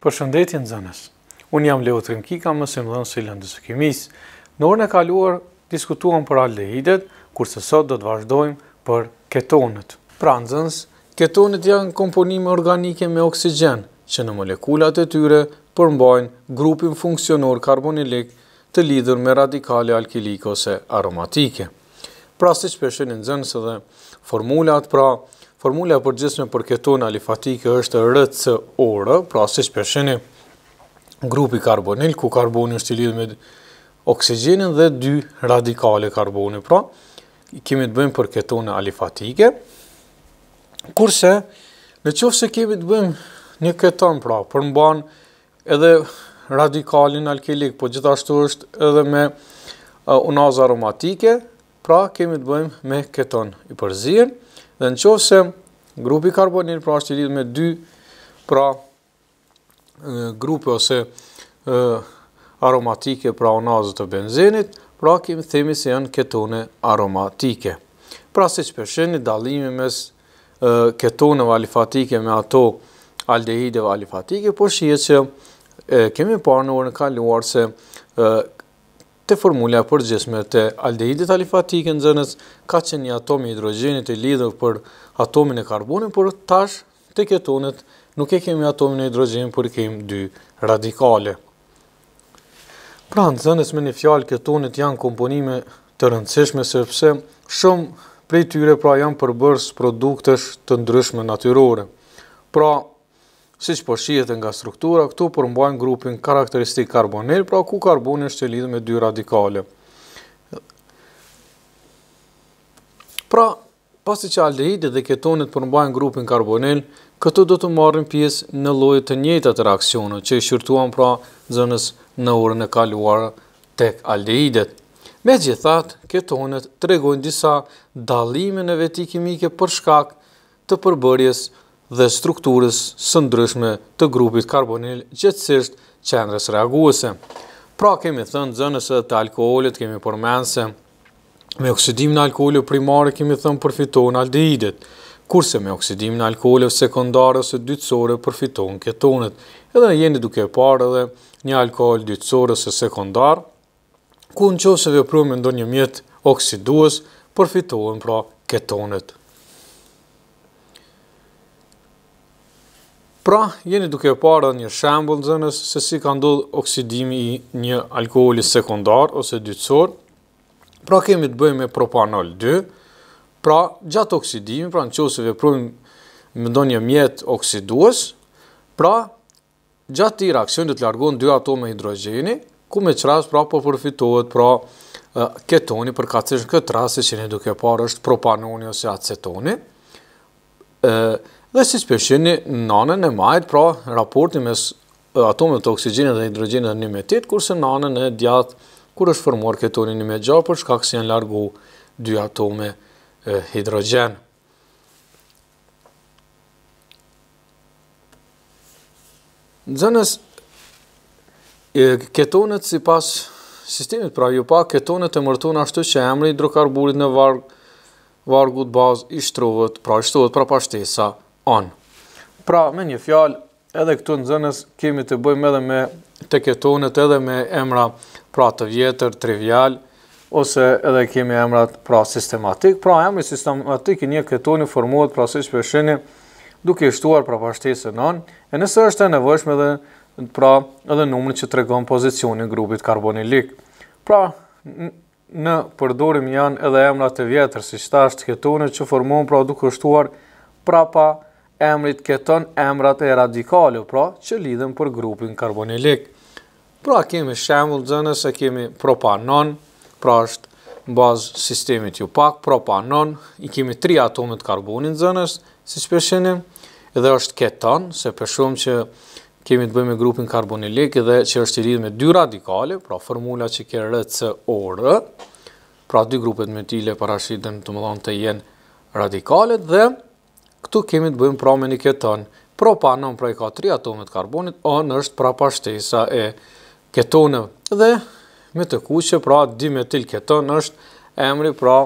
Për shëndetje në zënës, unë jam Leo Trimkika, më se dhënë se lëndës e kimisë. Në orën e kaluar, diskutuam për aldehidet, kurse sot do të vazhdojmë për ketonët. Pra në zënës, ketonët janë komponime organike me oksigen, që në molekulat e tyre përmbajnë grupin funksionor karbonilik të lidur me radikale ose aromatike. Pra si që përshën në zënës edhe formulat, pra Formula për gjithme për ketona alifatike është rëtësë orë, pra se që grupi karbonil, ku karboni është i lidhë me oksigenin dhe dy radikale karboni. Pra, kemi të bëjmë për ketone alifatike, kurse në qofë se kemi të bëjmë një keton, pra, përmban edhe radikalin alkelik, po gjithashtu është edhe me uh, unaz aromatike, pra, kemi të bëjmë me keton i përzirë, Dhe në qovë se grupi karbonil pra është i lidhë me dy pra e, grupe ose e, aromatike pra onazët të benzenit, pra kemi themi se janë ketone aromatike. Pra se që përshenë dalimi mes e, ketone valifatike me ato aldehideve alifatike, po shqie që e, kemi parë në orë në kaluar se të formula për gjesme të aldehidit alifatikë në zënës ka që një atomi hidrogenit e lidhër për atomin e karbonin, për tash të ketonet nuk e kemi atomin e hidrogenit, për kemi dy radikale. Pra në zënës me një fjalë ketonit janë komponime të rëndësishme, sepse shumë prej tyre pra janë përbërës produktesh të ndryshme natyrore. Pra, si që përshijet po nga struktura, këtu përmbajnë grupin karakteristik karbonil, pra ku karbonin është që lidhë me dy radikale. Pra, pasi që aldehidi dhe ketonit përmbajnë grupin karbonil, këtu do të marrin pjesë në lojët të të reakcionë, që i shqyrtuam pra zënës në urën e kaluarë tek aldehidet. Me gjithat, ketonet tregojnë disa dalime në veti kimike për shkak të përbërjes dhe strukturës së ndryshme të grupit karbonil gjithësisht qendrës reaguese. Pra kemi thënë zënës e të alkoholit, kemi përmenë se me oksidimin e alkoholit primare kemi thënë përfitohen aldehidit, kurse me oksidimin e alkoholit sekundar ose dytësore përfitohen ketonet. Edhe në jeni duke parë edhe një alkohol dytësore ose sekundar, ku në qovë se vepru me ndonjë mjetë oksiduës përfitohen pra ketonet. Pra, jeni duke e parë dhe një shambull në zënës se si ka ndodhë oksidimi i një alkoholi sekundar ose dytësor. Pra, kemi të bëjmë me propanol 2. Pra, gjatë oksidimi, pra në qosë se veprojmë më do një mjetë oksiduës, pra, gjatë të i reakcion dhe të largonë dy atome hidrogeni, ku me qras, pra, po përfitohet, pra, ketoni, për ka në këtë rase që një duke parë është propanoni ose acetoni. Dhe si speshini nanën e majtë, pra raporti mes atome të oksigenit dhe hidrogenit një me tjetë, kurse nanën e djatë, kur është formuar ketonin një me gjatë, për shkak kësi janë largu dy atome hidrogen. Në zënës, ketonët si pas sistemit, pra ju pa, ketonet e mërtun ashtu që emri hidrokarburit në vargut bazë i shtrovët, pra i shtrovët, pra pashtesa, Pra, me një fjalë, edhe këtu në zënës kemi të bëjmë edhe me të ketonit edhe me emra pra të vjetër, trivial ose edhe kemi emrat pra sistematik Pra, emri sistematik i një ketoni formuat pra se që përshini duke ishtuar pra pashti non e nëse është e nevëshme edhe pra edhe nëmën që të regon pozicionin grupit karbonilik Pra, në përdorim janë edhe emrat të vjetër si që ta që formuat pra duke ishtuar pra pa emrit keton emrat e radikale, pra që lidhen për grupin karbonilik. Pra kemi shemull zënë e kemi propanon, pra është në bazë sistemit ju pak, propanon, i kemi tri atomet karbonin zënës, si që përshinim, edhe është keton, se përshumë që kemi të bëjmë grupin karbonilik edhe që është i lidhë me dy radikale, pra formula që kërë rëtë së orë, pra dy grupet me tile parashitën të më dhonë të jenë radikale, dhe Këtu kemi të bëjmë pra me një ketonë. Propanon pra i ka tri atomet karbonit, o në është pra pashtesa e ketonëve. Dhe me të kuqë pra dimetil keton është emri pra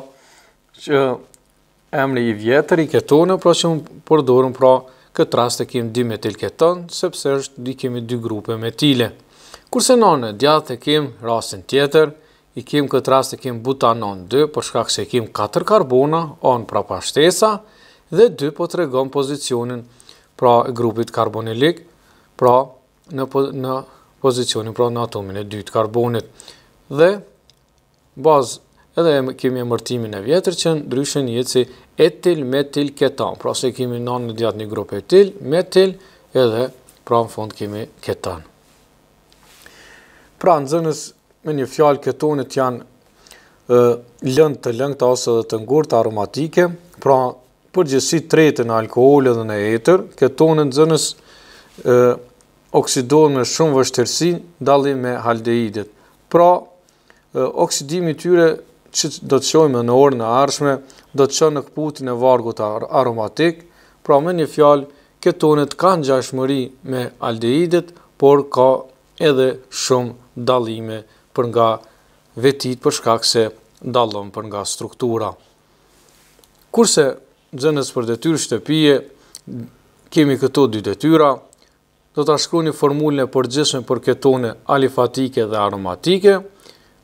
që emri i vjetër i ketonë, pra që më përdurëm pra këtë rast e kemi dimetil keton, sepse është di kemi dy grupe me tile. Kurse në në djatë e kemë rastin tjetër, i kemë këtë rast e kemë butanon 2, shkak se i kemë 4 karbona, o në prapashtesa, dhe dy po të regon pozicionin pra grupit karbonilik, pra në, po, në pozicionin pra në atomin e 2 të karbonit. Dhe, bazë, edhe kemi e mërtimin e vjetër që në dryshën jetë si etil, metil, ketan. Pra se kemi në në djatë një grupe etil, metil, edhe pra në fond kemi ketan. Pra në zënës me një fjalë ketonit janë lëndë të lëngta ose dhe të ngurta aromatike, pra përgjësi tretë në alkoholë dhe në etër, ketonët zënës oksidojnë me shumë vështërsin, dali me haldeidit. Pra, oksidimi tyre që do të qojme në orë, në arshme, do të qojme në këputin e vargut aromatik, pra me një fjalë, ketonët kanë në gjashmëri me aldeidit, por ka edhe shumë dalime për nga vetit, për shkak se dalon për nga struktura. Kurse nxënës për detyrë shtëpie, kemi këto dy detyra. Do ta shkruani formulën e përgjithshme për ketone alifatike dhe aromatike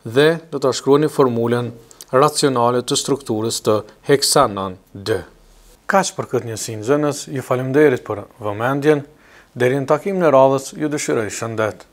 dhe do ta shkruani formulën racionale të strukturës të heksanon D. Kaç për këtë njësi nxënës, ju falimderit për vëmendjen. Deri në takimin e radhës, ju dëshiroj shëndet.